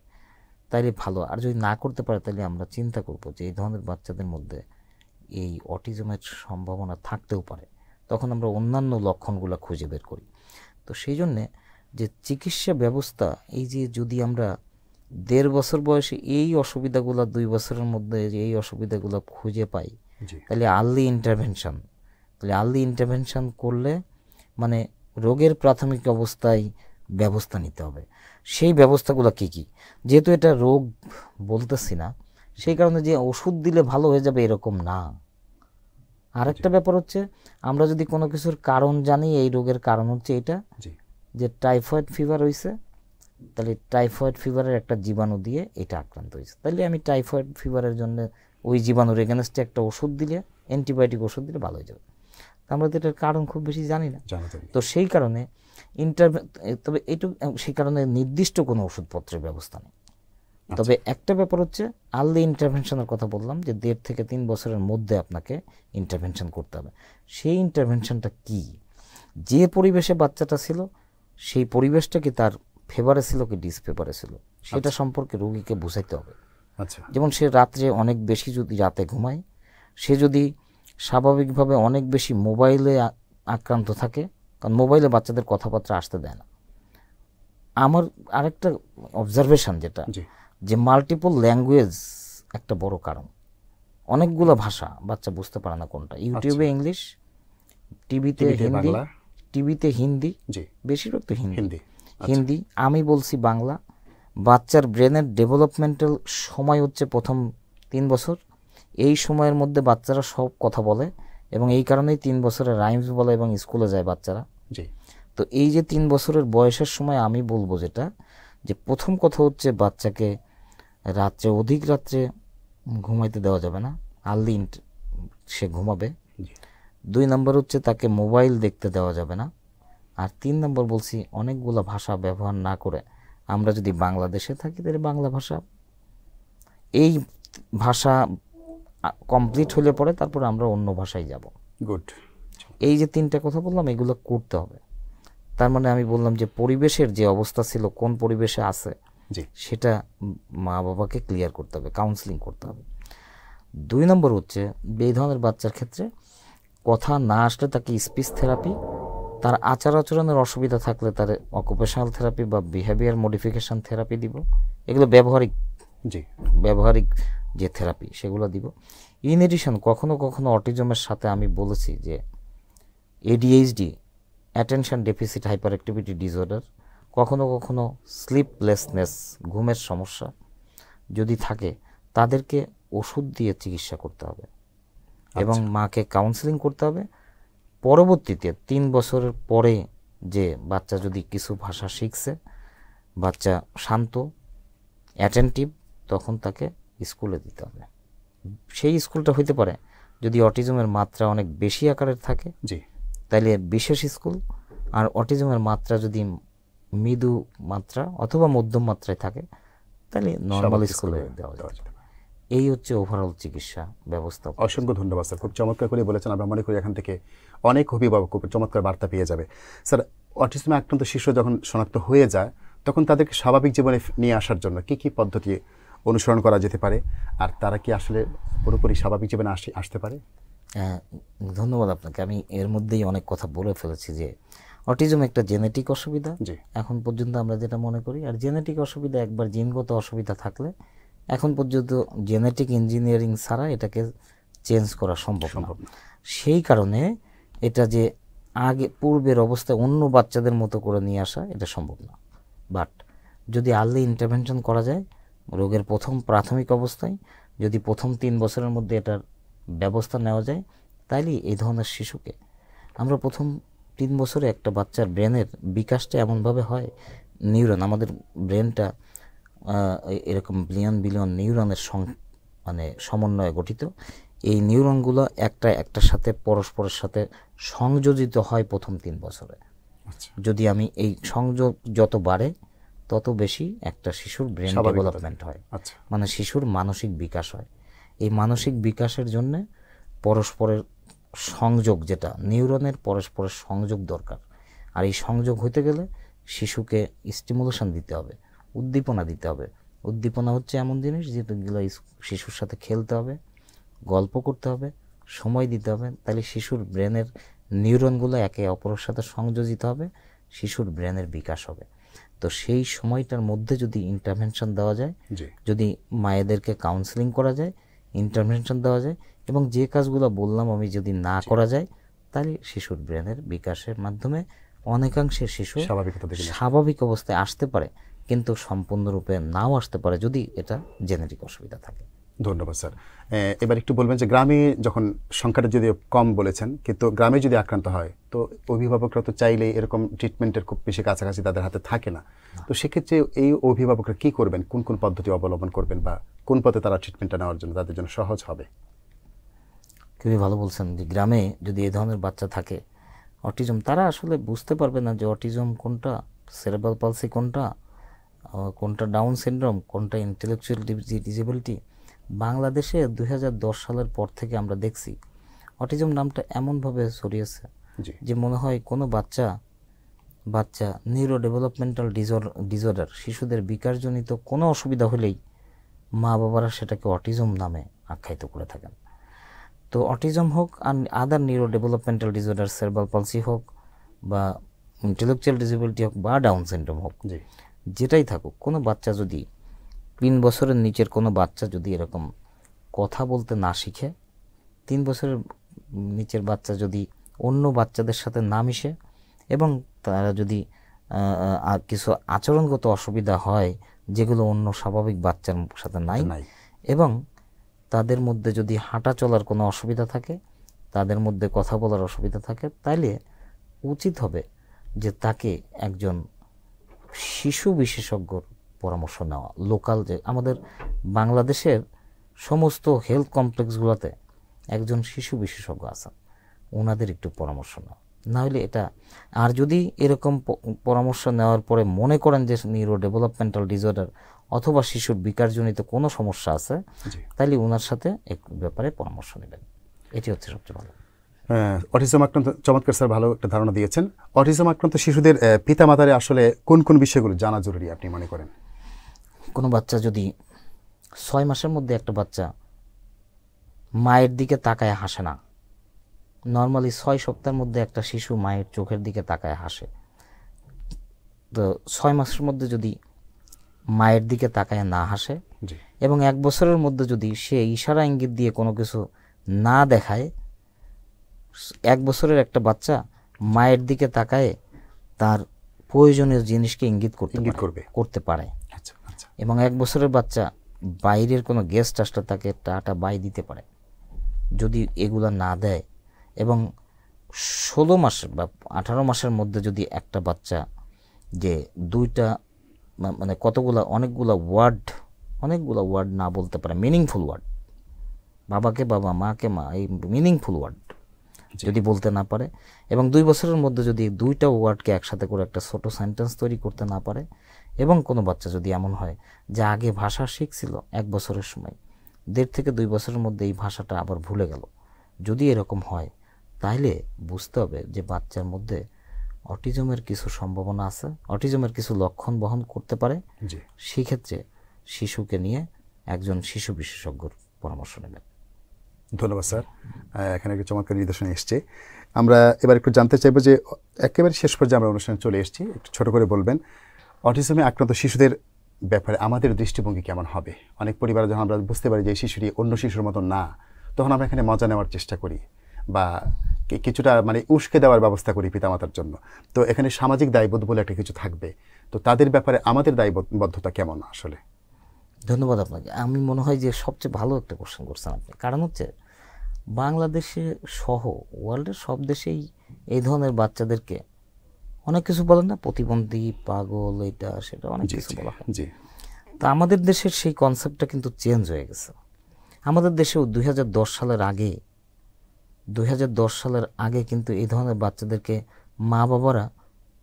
Speaker 2: তাহলে ভালো আর যদি না করতে পারে তাহলে আমরা চিন্তা করব যে এই ধরনের বাচ্চাদের মধ্যে এই অটিজমের সম্ভাবনা থাকতেও পারে তখন আমরা অন্যান্য লক্ষণগুলো খুঁজে বের করি তো সেই জন্যে যে চিকিৎসা ব্যবস্থা এই যে যদি আমরা দেড় বছর বয়সে এই অসুবিধাগুলো দুই বছরের মধ্যে যে এই অসুবিধাগুলো খুঁজে পাই তাহলে আর্লি ইন্টারভেনশন তাহলে আর্লি ইন্টারভেনশন করলে মানে রোগের প্রাথমিক অবস্থায় ব্যবস্থা নিতে হবে সেই ব্যবস্থাগুলো কী কী যেহেতু এটা রোগ বলতেছি না সেই কারণে যে ওষুধ দিলে ভালো হয়ে যাবে এরকম না আরেকটা ব্যাপার হচ্ছে আমরা যদি কোনো কিছুর কারণ জানি এই রোগের কারণ হচ্ছে এটা যে টাইফয়েড ফিভার হয়েছে তাহলে টাইফয়েড ফিভারের একটা জীবাণু দিয়ে এটা আক্রান্ত হয়েছে তাহলে আমি টাইফয়েড ফিভারের জন্য ওই জীবাণুর এগেনস্টে একটা ওষুধ দিলে অ্যান্টিবায়োটিক ওষুধ দিলে ভালো হয়ে যাবে আমরা তো এটার কারণ খুব বেশি জানি না তো সেই কারণে ইন্টারভে তবে এইটু সেই কারণে নির্দিষ্ট কোনো ওষুধপত্রের ব্যবস্থা নেই আচ্ছা। তবে একটা ব্যাপার হচ্ছে আর্লি ইন্টারভেনশনের কথা বললাম যে দেড় থেকে তিন বছরের মধ্যে আপনাকে ইন্টারভেনশন করতে হবে সেই ইন্টারভেনশনটা কি যে পরিবেশে বাচ্চাটা ছিল সেই পরিবেশটা কি তার ফেভারে ছিল কি ডিসফেভারে ছিল সেটা আচ্ছা। সম্পর্কে রোগীকে বুঝাইতে হবে আচ্ছা যেমন সে রাত্রে অনেক বেশি যদি রাতে ঘুমায় সে যদি স্বাভাবিকভাবে অনেক বেশি মোবাইলে আক্রান্ত থাকে কারণ মোবাইলে বাচ্চাদের কথাবার্তা আসতে দেয় না আমার আরেকটা অবজারভেশন যেটা যে মাল্টিপল ল্যাঙ্গুয়েজ একটা বড় কারণ অনেকগুলো ভাষা বাচ্চা বুঝতে পারে না কোনটা ইউটিউবে ইংলিশ টিভিতে হিন্দি টিভিতে হিন্দি বেশিরভাগ তো হিন্দি আচ্ছা। হিন্দি আমি বলছি বাংলা বাচ্চার ব্রেনের ডেভেলপমেন্টাল সময় হচ্ছে প্রথম তিন বছর এই সময়ের মধ্যে বাচ্চারা সব কথা বলে এবং এই কারণেই তিন বছরে রাইমস বলে এবং স্কুলে যায় বাচ্চারা জি তো এই যে তিন বছরের বয়সের সময় আমি বলবো যেটা যে প্রথম কথা হচ্ছে বাচ্চাকে রাত্রে অধিক রাত্রে ঘুমাইতে দেওয়া যাবে না আর্লি সে ঘুমাবে দুই নম্বর হচ্ছে তাকে মোবাইল দেখতে দেওয়া যাবে না আর তিন নম্বর বলছি অনেকগুলো ভাষা ব্যবহার না করে আমরা যদি বাংলাদেশে থাকি তাহলে বাংলা ভাষা এই ভাষা কমপ্লিট হলে পরে তারপর আমরা অন্য ভাষায় যাব গুড এই যে তিনটা কথা বললাম এগুলো করতে হবে তার মানে আমি বললাম যে পরিবেশের যে অবস্থা ছিল কোন পরিবেশে আছে সেটা মা বাবাকে ক্লিয়ার করতে হবে কাউন্সিলিং করতে হবে দুই নম্বর হচ্ছে এই ধরনের বাচ্চার ক্ষেত্রে কথা না আসলে তাকে স্পিচ থেরাপি তার আচার আচরণের অসুবিধা থাকলে তার অকুপেশনাল থেরাপি বা বিহেভিয়ার মডিফিকেশান থেরাপি দিব এগুলো ব্যবহারিক জি ব্যবহারিক যে থেরাপি সেগুলো দিব ইন এডিশন কখনও কখনও অটিজমের সাথে আমি বলেছি যে ADHD attention deficit hyperactivity disorder কখনো কখনো স্লিপলেসনেস ঘুমের সমস্যা যদি থাকে তাদেরকে ওষুধ দিয়ে চিকিৎসা করতে হবে এবং আচ্ছা। মাকে কাউন্সিলিং করতে হবে পরবর্তীতে তিন বছরের পরে যে বাচ্চা যদি কিছু ভাষা শিখছে বাচ্চা শান্ত অ্যাটেন্টিভ তখন তাকে স্কুলে দিতে হবে সেই স্কুলটা হইতে পারে যদি অটিজমের মাত্রা অনেক বেশি আকারের থাকে জি তাইলে বিশেষ স্কুল আর অটিজমের মাত্রা যদি মৃদু মাত্রা অথবা মধ্যম মাত্রায় থাকে তাহলে নর্মাল স্কুলে দেওয়া যায় এই হচ্ছে ওভারঅল চিকিৎসা
Speaker 1: ব্যবস্থা অসংখ্য ধন্যবাদ স্যার খুব চমৎকার করে বলেছেন আমরা মনে করি এখান থেকে অনেক অভিভাবক খুব চমৎকার বার্তা পেয়ে যাবে স্যার অটিজমে আক্রান্ত শিশু যখন শনাক্ত হয়ে যায় তখন তাদেরকে স্বাভাবিক জীবনে নিয়ে আসার জন্য কি কি পদ্ধতি অনুসরণ করা যেতে পারে আর তারা কি আসলে
Speaker 2: পুরোপুরি স্বাভাবিক জীবনে আসতে পারে হ্যাঁ, ধন্যবাদ আপনাকে আমি এর মধ্যেই অনেক কথা বলে ফেলেছি যে অটিজম একটা জেনেটিক অসুবিধা এখন পর্যন্ত আমরা যেটা মনে করি আর জেনেটিক অসুবিধা একবার জিনগত অসুবিধা থাকলে এখন পর্যন্ত জেনেটিক ইঞ্জিনিয়ারিং ছাড়া এটাকে চেঞ্জ করা সম্ভব না সেই কারণে এটা যে আগে পূর্বের অবস্থায় অন্য বাচ্চাদের মতো করে নিয়ে আসা এটা সম্ভব না বাট যদি আর্লি ইন্টারভেনশন করা যায় রোগের প্রথম প্রাথমিক অবস্থায় যদি প্রথম তিন বছরের মধ্যে এটার ব্যবস্থা নেওয়া যায় তাইলে এই ধরনের শিশুকে আমরা প্রথম তিন বছরে একটা বাচ্চার ব্রেনের বিকাশটা এমনভাবে হয় নিউরন আমাদের ব্রেনটা এরকম বিলিয়ন বিলিয়ন নিউরনের সং মানে সমন্বয়ে গঠিত এই নিউরনগুলো একটা একটার সাথে পরস্পরের সাথে সংযোজিত হয় প্রথম তিন বছরে আচ্ছা। যদি আমি এই সংযোগ যত বাড়ে তত বেশি একটা শিশুর ব্রেন ডেভেলপমেন্ট হয় আচ্ছা। মানে শিশুর মানসিক বিকাশ হয় এই মানসিক বিকাশের জন্যে পরস্পরের সংযোগ যেটা নিউরনের পরস্পরের সংযোগ দরকার আর এই সংযোগ হতে গেলে শিশুকে স্টিমুলেশন দিতে হবে উদ্দীপনা দিতে হবে উদ্দীপনা হচ্ছে এমন জিনিস যেগুলো শিশুর সাথে খেলতে হবে গল্প করতে হবে সময় দিতে হবে তাহলে শিশুর ব্রেনের নিউরনগুলো একে অপরের সাথে সংযোজিত হবে শিশুর ব্রেনের বিকাশ হবে তো সেই সময়টার মধ্যে যদি ইন্টারভেনশন দেওয়া যায় যদি মায়েদেরকে কাউন্সিলিং করা যায় ইন্টারভেনশন দেওয়া যায় এবং যে কাজগুলো বললাম আমি যদি না করা যায় তাহলে শিশুর ব্রেনের বিকাশের মাধ্যমে অনেকাংশে শিশু স্বাভাবিক অবস্থায় আসতে পারে কিন্তু সম্পূর্ণরূপে নাও আসতে পারে যদি এটা জেনেটিক অসুবিধা থাকে ধন্যবাদ স্যার এবার
Speaker 1: একটু বলবেন যে গ্রামে যখন সংখ্যাটা যদি কম বলেছেন কিন্তু গ্রামে যদি আক্রান্ত হয় তো অভিভাবকরা তো চাইলে এরকম ট্রিটমেন্টের খুব বেশি কাছাকাছি তাদের হাতে থাকে না তো সেক্ষেত্রে এই অভিভাবকরা কি করবেন কোন কোন পদ্ধতি অবলম্বন করবেন বা কোন পথে তারা ট্রিটমেন্টটা নেওয়ার জন্য তাদের জন্য সহজ হবে
Speaker 2: খুবই ভালো বলছেন যে গ্রামে যদি এ ধরনের বাচ্চা থাকে অটিজম তারা আসলে বুঝতে পারবে না যে অটিজম কোনটা সেরেবাল পালসি কোনটা কোনটা ডাউন সিনড্রোম কোনটা ইন্টেলেকচুয়াল ডিসেবিলিটি বাংলাদেশে দুই সালের পর থেকে আমরা দেখছি অটিজম নামটা এমনভাবে ছড়িয়েছে যে মনে হয় কোনো বাচ্চা বাচ্চা নিউরো ডেভেলপমেন্টাল ডিজর্ডার শিশুদের বিকাশজনিত কোনো অসুবিধা হলেই মা বাবারা সেটাকে অটিজম নামে আখ্যায়িত করে থাকেন তো অটিজম হোক আর other neurodevelopmental disorder cerebral palsy হোক বা ইন্টেলেকচুয়াল ডিসেবিলিটি হোক বা ডাউন সিন্ড্রোম হোক যেটাই থাকুক কোনো বাচ্চা যদি তিন বছরের নিচের কোনো বাচ্চা যদি এরকম কথা বলতে না শিখে তিন বছরের নিচের বাচ্চা যদি অন্য বাচ্চাদের সাথে না মিশে এবং তারা যদি কিছু আচরণগত অসুবিধা হয় যেগুলো অন্য স্বাভাবিক বাচ্চার সাথে নাই এবং তাদের মধ্যে যদি হাঁটা চলার কোনো অসুবিধা থাকে তাদের মধ্যে কথা বলার অসুবিধা থাকে তাইলে উচিত হবে যে তাকে একজন শিশু বিশেষজ্ঞর পরামর্শ নেওয়া লোকাল যে আমাদের বাংলাদেশের সমস্ত হেলথ কমপ্লেক্সগুলোতে একজন শিশু বিশেষজ্ঞ আছেন ওনাদের একটু পরামর্শ নেওয়া নাহলে এটা আর যদি এরকম পরামর্শ নেওয়ার পরে মনে করেন যে নিউরো ডেভেলপমেন্টাল ডিজর্ডার অথবা শিশুর বিকারজনিত কোনো সমস্যা আছে তাহলে ওনার সাথে এক ব্যাপারে পরামর্শ নেবেন এটি হচ্ছে সবচেয়ে ভালো
Speaker 1: অটিজম আক্রান্ত চমৎকার স্যার ভালো একটা ধারণা দিয়েছেন অটিজম আক্রান্ত শিশুদের মাতারে আসলে কোন কোন বিষয়গুলো জানা জরুরি আপনি মনে করেন
Speaker 2: কোনো বাচ্চা যদি ছয় মাসের মধ্যে একটা বাচ্চা মায়ের দিকে তাকায় হাসে না নর্মালি ছয় সপ্তাহের মধ্যে একটা শিশু মায়ের চোখের দিকে তাকায় হাসে তো ছয় মাসের মধ্যে যদি মায়ের দিকে তাকায় না হাসে এবং এক বছরের মধ্যে যদি সে ইশারা ইঙ্গিত দিয়ে কোনো কিছু না দেখায় এক বছরের একটা বাচ্চা মায়ের দিকে তাকায় তার প্রয়োজনীয় জিনিসকে ইঙ্গিত করতে করবে করতে পারে এবং এক বছরের বাচ্চা বাইরের কোনো গেস্ট আসলে তাকে টাটা বাই দিতে পারে যদি এগুলা না দেয় এবং ষোলো মাস বা আঠারো মাসের মধ্যে যদি একটা বাচ্চা যে দুইটা মানে কতগুলা অনেকগুলো ওয়ার্ড অনেকগুলো ওয়ার্ড না বলতে পারে মিনিংফুল ওয়ার্ড বাবাকে বাবা মাকে মা এই মিনিংফুল ওয়ার্ড যদি বলতে না পারে এবং দুই বছরের মধ্যে যদি দুইটা ওয়ার্ডকে একসাথে করে একটা ছোটো সেন্টেন্স তৈরি করতে না পারে এবং কোনো বাচ্চা যদি এমন হয় যা আগে ভাষা শিখছিল এক বছরের সময় দেড় থেকে দুই বছরের মধ্যে এই ভাষাটা আবার ভুলে গেল যদি এরকম হয় তাহলে বুঝতে হবে যে বাচ্চার মধ্যে অটিজমের কিছু সম্ভাবনা আছে অটিজমের কিছু লক্ষণ বহন করতে পারে সেক্ষেত্রে শিশুকে নিয়ে একজন শিশু বিশেষজ্ঞর পরামর্শ নেবেন
Speaker 1: ধন্যবাদ স্যার এখানে একটু চমৎকার নির্দেশনা এসছে আমরা এবার একটু জানতে চাইবো যে একেবারে শেষ পর্যায়ে আমরা অনুষ্ঠানে চলে এসেছি একটু ছোটো করে বলবেন অটিজমে আক্রান্ত শিশুদের ব্যাপারে আমাদের দৃষ্টিভঙ্গি কেমন হবে অনেক পরিবারে যখন আমরা বুঝতে পারি যে শিশুটি অন্য শিশুর মতো না তখন আমরা এখানে মজা নেওয়ার চেষ্টা করি বা কিছুটা মানে উস্কে দেওয়ার ব্যবস্থা করি পিতামাতার জন্য তো এখানে সামাজিক দায়বদ্ধ বলে একটা কিছু থাকবে তো তাদের ব্যাপারে আমাদের দায়বদ্ধতা
Speaker 2: কেমন আসলে ধন্যবাদ আপনাকে আমি মনে হয় যে সবচেয়ে ভালো একটা কোশ্চেন করছেন আপনি কারণ হচ্ছে বাংলাদেশে সহ ওয়ার্ল্ডের সব দেশেই এই ধরনের বাচ্চাদেরকে অনেক কিছু বলেন না প্রতিবন্ধী পাগল এটা সেটা অনেক কিছু বলা হয় তা আমাদের দেশের সেই কনসেপ্টটা কিন্তু চেঞ্জ হয়ে গেছে আমাদের দেশে দুই সালের আগে দুই সালের আগে কিন্তু এই ধরনের বাচ্চাদেরকে মা বাবারা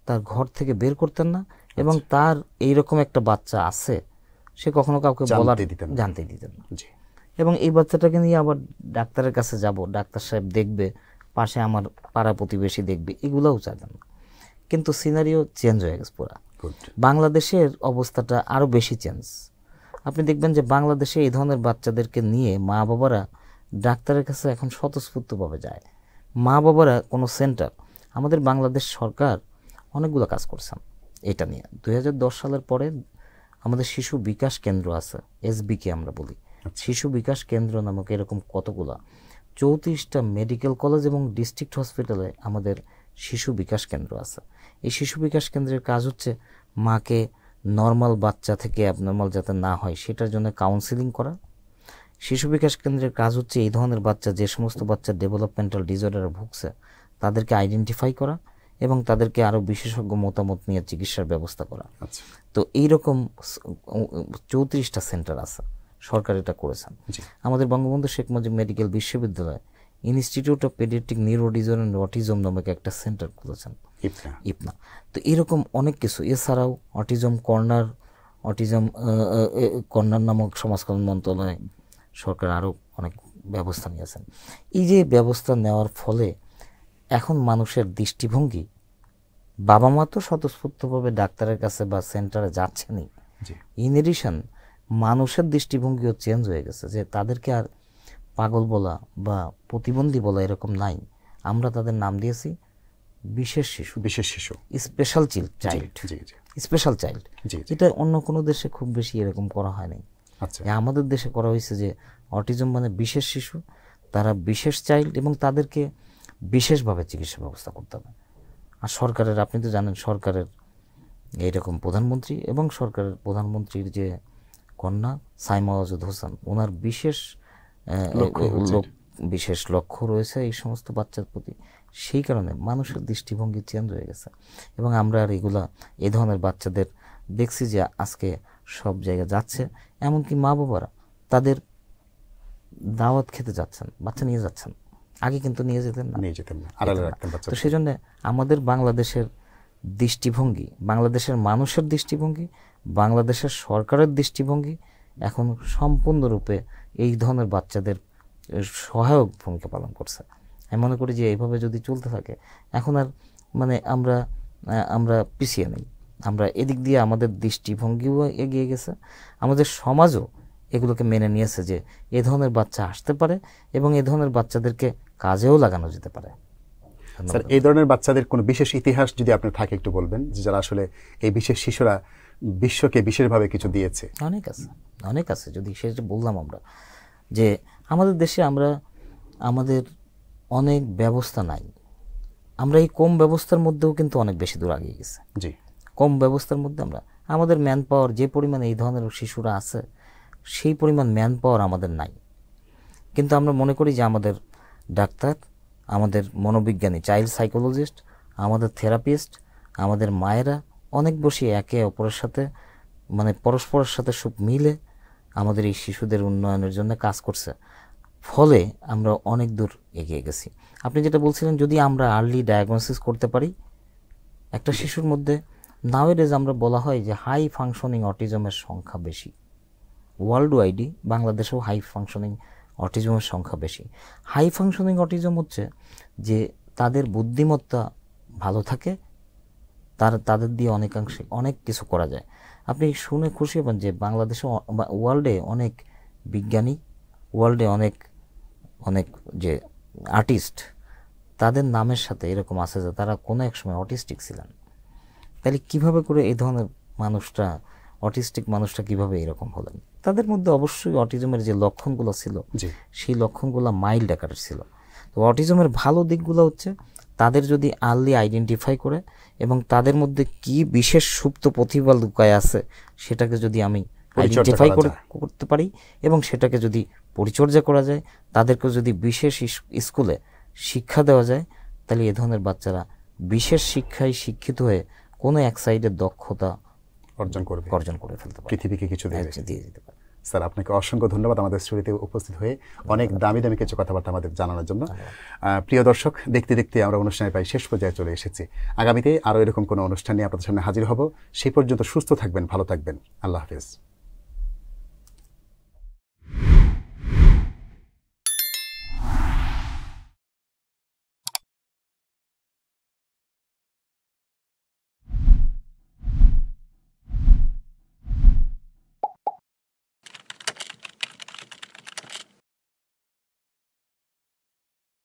Speaker 2: তার ঘর থেকে বের করতেন না এবং আচ্ছা। তার এইরকম একটা বাচ্চা আছে সে কখনো কাউকে বলার জানতে দিতেন না এবং এই বাচ্চাটাকে নিয়ে আবার ডাক্তারের কাছে যাব ডাক্তার সাহেব দেখবে পাশে আমার পাড়া প্রতিবেশী দেখবে এগুলোও চাইতেন না কিন্তু সিনারিও চেঞ্জ হয়ে গেছে পুরা বাংলাদেশের অবস্থাটা আরও বেশি চেঞ্জ আপনি দেখবেন যে বাংলাদেশে এই ধরনের বাচ্চাদেরকে নিয়ে মা বাবারা ডাক্তারের কাছে এখন স্বতঃস্ফূর্তভাবে যায় মা বাবারা কোনো সেন্টার আমাদের বাংলাদেশ সরকার অনেকগুলো কাজ করছেন এটা নিয়ে দুই সালের পরে আমাদের শিশু বিকাশ কেন্দ্র আছে এসবিকে আমরা বলি আচ্ছা। শিশু বিকাশ কেন্দ্র নামক এরকম কতগুলা চৌত্রিশটা মেডিকেল কলেজ এবং ডিস্ট্রিক্ট হসপিটালে আমাদের শিশু বিকাশ কেন্দ্র আছে এই শিশু বিকাশ কেন্দ্রের কাজ হচ্ছে মাকে নর্মাল বাচ্চা থেকে অ্যাবনর্মাল যাতে না হয় সেটার জন্য কাউন্সিলিং করা শিশু বিকাশ কেন্দ্রের কাজ হচ্ছে এই ধরনের বাচ্চা যে সমস্ত বাচ্চা ডেভেলপমেন্টাল ডিজর্ডারে ভুগছে তাদেরকে আইডেন্টিফাই করা এবং তাদেরকে আরও বিশেষজ্ঞ মতামত নিয়ে চিকিৎসার ব্যবস্থা করা আচ্ছা। তো এইরকম চৌত্রিশটা সেন্টার আছে সরকার এটা করেছেন আমাদের বঙ্গবন্ধু শেখ মুজিব মেডিকেল বিশ্ববিদ্যালয় institute of paediatric neuro disorder and autism নামক একটা সেন্টার খুলেছেন ইপনা ইপনা তো এরকম অনেক কিছু এছাড়াও অটিজম কর্নার অটিজম কর্নার নামক সমাজকল্যাণ মন্ত্রণালয় সরকার আরও অনেক ব্যবস্থা নিয়েছেন এই যে ব্যবস্থা নেওয়ার ফলে এখন মানুষের দৃষ্টিভঙ্গি বাবা মা তো স্বতঃস্ফূর্তভাবে ডাক্তারের কাছে বা সেন্টারে যাচ্ছেনই ইন এডিশন মানুষের দৃষ্টিভঙ্গিও চেঞ্জ হয়ে গেছে যে তাদেরকে আর পাগল বলা বা প্রতিবন্ধী বলা এরকম নাই আমরা তাদের নাম দিয়েছি বিশেষ শিশু বিশেষ শিশু special child child special child এটা অন্য কোনো দেশে খুব বেশি এরকম করা হয় নাই আচ্ছা আমাদের দেশে করা হয়েছে যে অটিজম মানে বিশেষ শিশু তারা বিশেষ চাইল্ড এবং তাদেরকে বিশেষভাবে চিকিৎসা ব্যবস্থা করতে হবে আর সরকারের আপনি তো জানেন সরকারের এইরকম প্রধানমন্ত্রী এবং সরকারের প্রধানমন্ত্রীর যে কন্যা সাইমা ওয়াজুদ হোসেন ওনার বিশেষ হ্যাঁ, বিশেষ লক্ষ্য রয়েছে এই সমস্ত বাচ্চার প্রতি সেই কারণে মানুষের দৃষ্টিভঙ্গি চেঞ্জ হয়ে গেছে এবং আমরা আর এগুলা এ ধরনের বাচ্চাদের দেখছি যে আজকে সব জায়গায় যাচ্ছে এমনকি মা বাবারা তাদের দাওয়াত খেতে যাচ্ছেন বাচ্চা নিয়ে যাচ্ছেন আগে কিন্তু নিয়ে যেতেন না নিয়ে যেতেন না তো সেই জন্য আমাদের বাংলাদেশের দৃষ্টিভঙ্গি বাংলাদেশের মানুষের দৃষ্টিভঙ্গি বাংলাদেশের সরকারের দৃষ্টিভঙ্গি এখন সম্পূর্ণরূপে এই ধরনের বাচ্চাদের সহায়ক ভূমিকা পালন করছে আমি মনে করি যে এইভাবে যদি চলতে থাকে এখন আর মানে আমরা আমরা পিছিয়ে নেই আমরা এদিক দিয়ে আমাদের দৃষ্টিভঙ্গিও এগিয়ে গেছে আমাদের সমাজও এগুলোকে মেনে নিয়েছে যে এ ধরনের বাচ্চা আসতে পারে এবং এ ধরনের বাচ্চাদেরকে কাজেও লাগানো যেতে পারে
Speaker 1: স্যার এই ধরনের বাচ্চাদের কোনো বিশেষ ইতিহাস যদি আপনার থাকে একটু বলবেন যে যারা আসলে এই বিশেষ শিশুরা বিশ্বকে বিশেষভাবে কিছু
Speaker 2: দিয়েছে অনেক আছে অনেক আছে যদি সে বললাম আমরা যে আমাদের দেশে আমরা আমাদের অনেক ব্যবস্থা নাই আমরা এই কম ব্যবস্থার মধ্যেও কিন্তু অনেক বেশি দূর আগিয়ে গেছে জি কম ব্যবস্থার মধ্যে আমরা আমাদের ম্যান পাওয়ার যে পরিমাণে এই ধরনের শিশুরা আছে সেই পরিমাণ ম্যান পাওয়ার আমাদের নাই কিন্তু আমরা মনে করি যে আমাদের ডাক্তার আমাদের মনোবিজ্ঞানী চাইল্ড সাইকোলজিস্ট আমাদের থেরাপিস্ট আমাদের মায়েরা অনেক বসে একে অপরের সাথে মানে পরস্পরের সাথে সব মিলে আমাদের এই শিশুদের উন্নয়নের জন্য কাজ করছে ফলে আমরা অনেক দূর এগিয়ে গেছি আপনি যেটা বলছিলেন যদি আমরা আর্লি ডায়াগনোসিস করতে পারি একটা শিশুর মধ্যে নাওয়েডেজ আমরা বলা হয় যে হাই ফাংশনিং অটিজমের সংখ্যা বেশি ওয়ার্ল্ড ওয়াইডই বাংলাদেশেও হাই ফাংশনিং অটিজমের সংখ্যা বেশি হাই ফাংশনিং অটিজম হচ্ছে যে তাদের বুদ্ধিমত্তা ভালো থাকে তার তাদের দিয়ে অনেকাংশে অনেক কিছু করা যায় আপনি শুনে খুশি হবেন যে বাংলাদেশে ওয়ার্ল্ডে অনেক বিজ্ঞানী ওয়ার্ল্ডে অনেক অনেক যে আর্টিস্ট তাদের নামের সাথে এরকম আছে যে তারা কোনো এক সময় অটিস্টিক ছিলেন তাহলে কিভাবে করে এই ধরনের মানুষটা অটিস্টিক মানুষটা কিভাবে এরকম হলেন তাদের মধ্যে অবশ্যই অটিজমের যে লক্ষণগুলো ছিল সেই লক্ষণগুলো মাইল্ড আকারের ছিল তো অটিজমের ভালো দিকগুলো হচ্ছে তাদের যদি আর্লি আইডেন্টিফাই করে এবং তাদের মধ্যে কি বিশেষ সুপ্ত প্রতিভা লুকায় আছে সেটাকে যদি আমি আইডেন্টিফাই করে করতে পারি এবং সেটাকে যদি পরিচর্যা করা যায় তাদেরকে যদি বিশেষ স্কুলে শিক্ষা দেওয়া যায় তাহলে এ ধরনের বাচ্চারা বিশেষ শিক্ষায় শিক্ষিত হয়ে কোনো এক সাইডের দক্ষতা
Speaker 1: অর্জন করবে অর্জন করে ফেলতে পারে পৃথিবীকে কিছু দিয়ে যেতে পারে স্যার আপনাকে অসংখ্য ধন্যবাদ আমাদের স্টুডিওতে উপস্থিত হয়ে অনেক দামি দামি কিছু কথাবার্তা আমাদের জানানোর জন্য প্রিয় দর্শক দেখতে দেখতে আমরা অনুষ্ঠানের প্রায় শেষ পর্যায়ে চলে এসেছি আগামীতে আরও এরকম কোনো অনুষ্ঠান নিয়ে আপনাদের সামনে হাজির হব সেই পর্যন্ত সুস্থ থাকবেন ভালো থাকবেন আল্লাহ হাফেজ